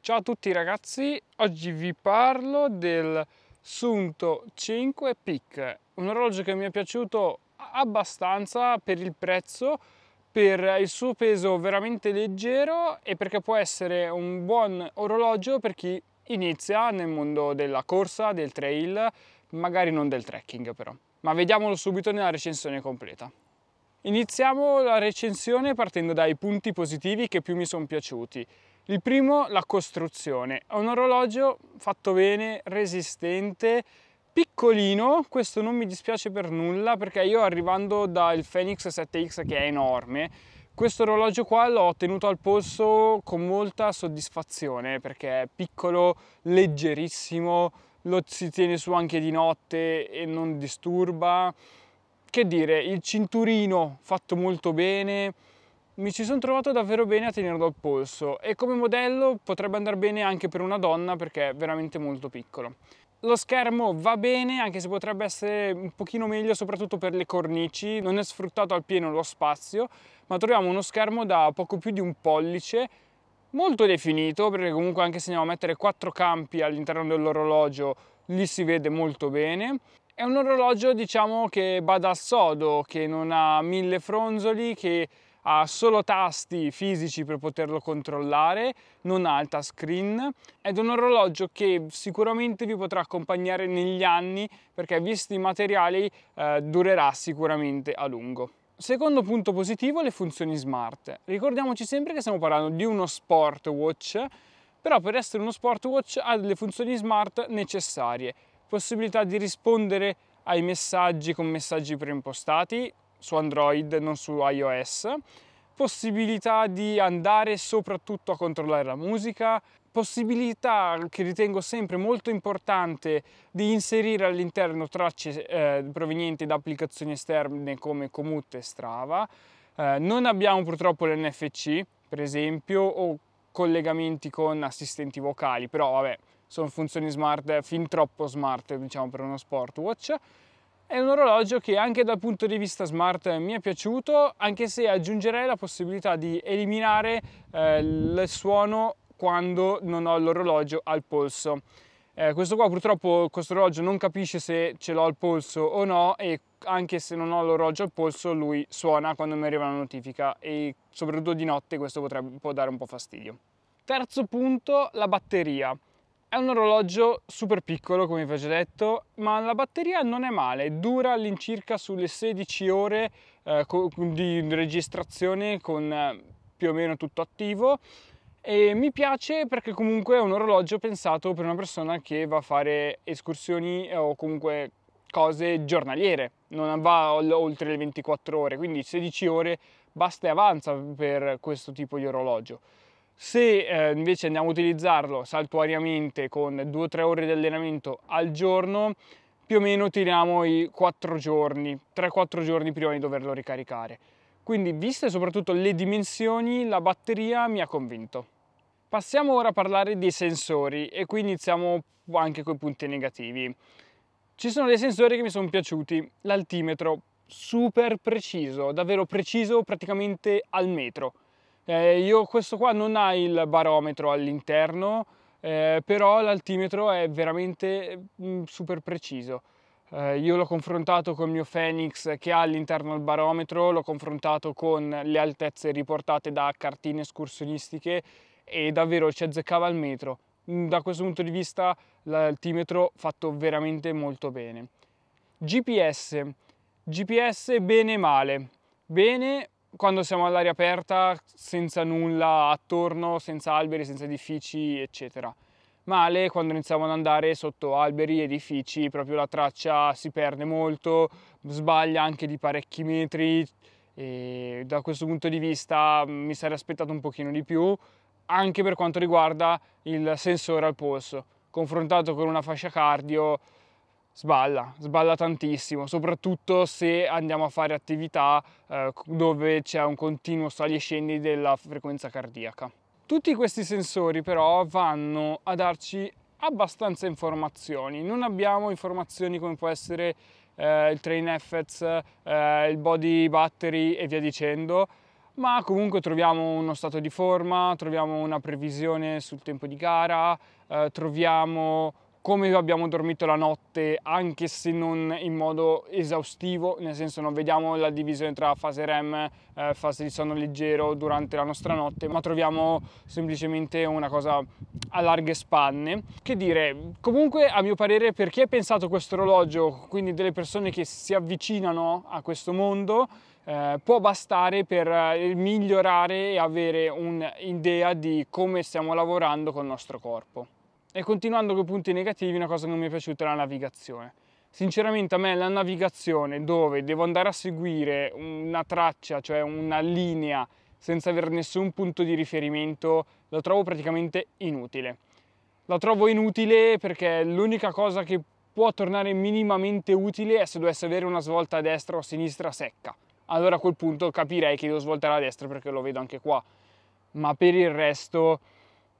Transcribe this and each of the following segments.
Ciao a tutti ragazzi, oggi vi parlo del Sunto 5 Peak, un orologio che mi è piaciuto abbastanza per il prezzo, per il suo peso veramente leggero e perché può essere un buon orologio per chi inizia nel mondo della corsa, del trail, magari non del trekking però. Ma vediamolo subito nella recensione completa. Iniziamo la recensione partendo dai punti positivi che più mi sono piaciuti. Il primo, la costruzione. È un orologio fatto bene, resistente, piccolino, questo non mi dispiace per nulla perché io arrivando dal Fenix 7X che è enorme, questo orologio qua l'ho tenuto al polso con molta soddisfazione perché è piccolo, leggerissimo, lo si tiene su anche di notte e non disturba. Che dire, il cinturino fatto molto bene, mi ci sono trovato davvero bene a tenerlo al polso e come modello potrebbe andare bene anche per una donna perché è veramente molto piccolo. Lo schermo va bene anche se potrebbe essere un pochino meglio soprattutto per le cornici, non è sfruttato al pieno lo spazio, ma troviamo uno schermo da poco più di un pollice molto definito perché comunque anche se andiamo a mettere quattro campi all'interno dell'orologio lì si vede molto bene è un orologio diciamo che bada al sodo che non ha mille fronzoli che ha solo tasti fisici per poterlo controllare, non ha il touchscreen ed è un orologio che sicuramente vi potrà accompagnare negli anni perché visti i materiali eh, durerà sicuramente a lungo. Secondo punto positivo le funzioni smart. Ricordiamoci sempre che stiamo parlando di uno sport watch, però per essere uno sport watch ha delle funzioni smart necessarie, possibilità di rispondere ai messaggi con messaggi preimpostati, su Android, non su iOS, possibilità di andare soprattutto a controllare la musica, possibilità che ritengo sempre molto importante di inserire all'interno tracce eh, provenienti da applicazioni esterne come Commute e Strava. Eh, non abbiamo purtroppo l'NFC, per esempio, o collegamenti con assistenti vocali, però vabbè, sono funzioni smart, fin troppo smart, diciamo, per uno smartwatch. È un orologio che anche dal punto di vista smart eh, mi è piaciuto, anche se aggiungerei la possibilità di eliminare eh, il suono quando non ho l'orologio al polso. Eh, questo qua purtroppo questo orologio non capisce se ce l'ho al polso o no e anche se non ho l'orologio al polso lui suona quando mi arriva la notifica e soprattutto di notte questo potrebbe, può dare un po' fastidio. Terzo punto, la batteria. È un orologio super piccolo, come vi ho già detto, ma la batteria non è male, dura all'incirca sulle 16 ore eh, di registrazione con eh, più o meno tutto attivo e mi piace perché comunque è un orologio pensato per una persona che va a fare escursioni o comunque cose giornaliere, non va oltre le 24 ore, quindi 16 ore basta e avanza per questo tipo di orologio. Se eh, invece andiamo a utilizzarlo saltuariamente con 2-3 ore di allenamento al giorno, più o meno tiriamo i 4 giorni, 3-4 giorni prima di doverlo ricaricare. Quindi, viste soprattutto le dimensioni, la batteria mi ha convinto. Passiamo ora a parlare dei sensori e qui iniziamo anche con i punti negativi. Ci sono dei sensori che mi sono piaciuti, l'altimetro, super preciso, davvero preciso praticamente al metro eh, io questo qua non ha il barometro all'interno, eh, però l'altimetro è veramente mh, mm, super preciso. Eh, io l'ho confrontato con il mio Phoenix che ha all'interno il barometro, l'ho confrontato con le altezze riportate da cartine escursionistiche e davvero ci azzeccava il metro. Mm, da questo punto di vista l'altimetro ha fatto veramente molto bene. GPS, GPS bene e male. Bene quando siamo all'aria aperta, senza nulla attorno, senza alberi, senza edifici, eccetera. Male quando iniziamo ad andare sotto alberi, edifici, proprio la traccia si perde molto, sbaglia anche di parecchi metri e da questo punto di vista mm, mi sarei aspettato un pochino di più anche per quanto riguarda il sensore al polso. Confrontato con una fascia cardio sballa, sballa tantissimo, soprattutto se andiamo a fare attività eh, dove c'è un continuo sali e scendi della frequenza cardiaca. Tutti questi sensori però vanno a darci abbastanza informazioni, non abbiamo informazioni come può essere eh, il train effects, eh, il body battery e via dicendo, ma comunque troviamo uno stato di forma, troviamo una previsione sul tempo di gara, eh, troviamo come abbiamo dormito la notte, anche se non in modo esaustivo, nel senso non vediamo la divisione tra fase REM, eh, fase di sonno leggero durante la nostra notte, ma troviamo semplicemente una cosa a larghe spanne. Che dire, comunque a mio parere per chi ha pensato questo orologio, quindi delle persone che si avvicinano a questo mondo, eh, può bastare per eh, migliorare e avere un'idea di come stiamo lavorando con il nostro corpo. E continuando con i punti negativi, una cosa che non mi è piaciuta è la navigazione. Sinceramente a me la navigazione dove devo andare a seguire una traccia, cioè una linea, senza avere nessun punto di riferimento, la trovo praticamente inutile. La trovo inutile perché l'unica cosa che può tornare minimamente utile è se dovesse avere una svolta a destra o a sinistra secca. Allora a quel punto capirei che devo svoltare a destra perché lo vedo anche qua. Ma per il resto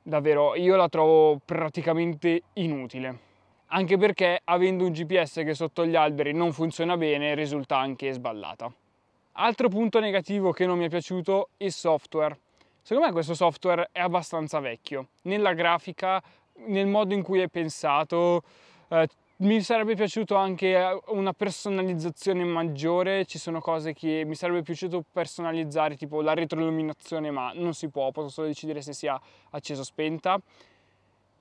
davvero io la trovo praticamente inutile. Anche perché avendo un GPS che sotto gli alberi non funziona bene risulta anche sballata. Altro punto negativo che non mi è piaciuto è il software. Secondo me questo software è abbastanza vecchio. Nella grafica, nel modo in cui è pensato, eh, mi sarebbe piaciuto anche eh, una personalizzazione maggiore, ci sono cose che mi sarebbe piaciuto personalizzare, tipo la retroilluminazione, ma non si può, posso solo decidere se sia accesa o spenta.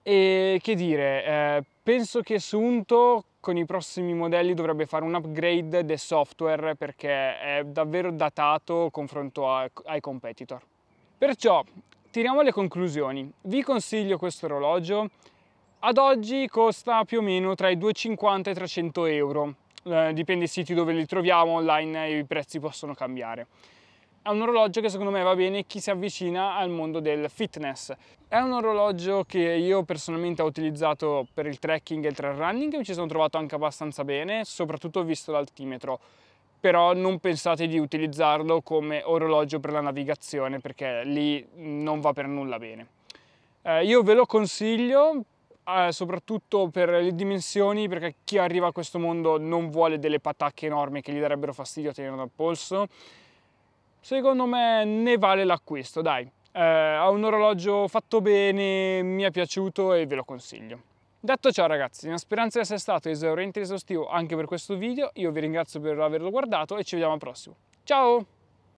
E che dire, eh, penso che Sunto con i prossimi modelli dovrebbe fare un upgrade del software perché è davvero datato confronto a, ai competitor. Perciò, tiriamo le conclusioni. Vi consiglio questo orologio ad oggi costa più o meno tra i 250 e i 300 euro, eh, dipende dai siti dove li troviamo, online i prezzi possono cambiare. È un orologio che secondo me va bene chi si avvicina al mondo del fitness. È un orologio che io personalmente ho utilizzato per il trekking e il trail running, mi ci sono trovato anche abbastanza bene, soprattutto visto l'altimetro però non pensate di utilizzarlo come orologio per la navigazione perché lì non va per nulla bene. Eh, io ve lo consiglio eh, soprattutto per le dimensioni, perché chi arriva a questo mondo non vuole delle patacche enormi che gli darebbero fastidio a tenere dal polso. Secondo me ne vale l'acquisto, dai. Eh, ha un orologio fatto bene, mi è piaciuto e ve lo consiglio. Detto ciò ragazzi, nella speranza di essere stato esauriente e esaustivo anche per questo video, io vi ringrazio per averlo guardato e ci vediamo al prossimo. Ciao!